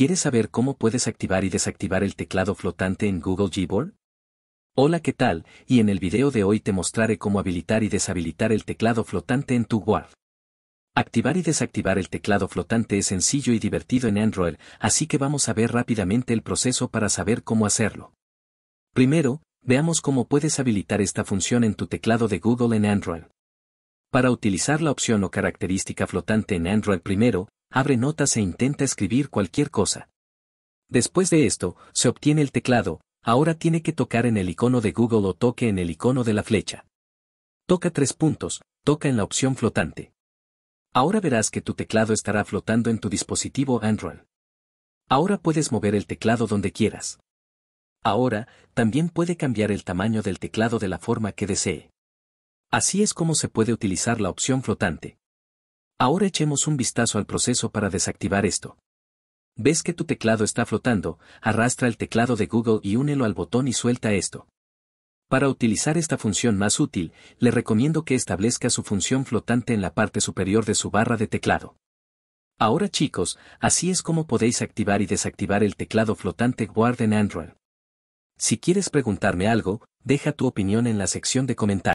¿Quieres saber cómo puedes activar y desactivar el teclado flotante en Google Gboard? Hola, ¿qué tal? Y en el video de hoy te mostraré cómo habilitar y deshabilitar el teclado flotante en tu Word. Activar y desactivar el teclado flotante es sencillo y divertido en Android, así que vamos a ver rápidamente el proceso para saber cómo hacerlo. Primero, veamos cómo puedes habilitar esta función en tu teclado de Google en Android. Para utilizar la opción o característica flotante en Android primero, abre notas e intenta escribir cualquier cosa. Después de esto, se obtiene el teclado, ahora tiene que tocar en el icono de Google o toque en el icono de la flecha. Toca tres puntos, toca en la opción flotante. Ahora verás que tu teclado estará flotando en tu dispositivo Android. Ahora puedes mover el teclado donde quieras. Ahora, también puede cambiar el tamaño del teclado de la forma que desee. Así es como se puede utilizar la opción flotante. Ahora echemos un vistazo al proceso para desactivar esto. Ves que tu teclado está flotando, arrastra el teclado de Google y únelo al botón y suelta esto. Para utilizar esta función más útil, le recomiendo que establezca su función flotante en la parte superior de su barra de teclado. Ahora chicos, así es como podéis activar y desactivar el teclado flotante Guard en Android. Si quieres preguntarme algo, deja tu opinión en la sección de comentarios.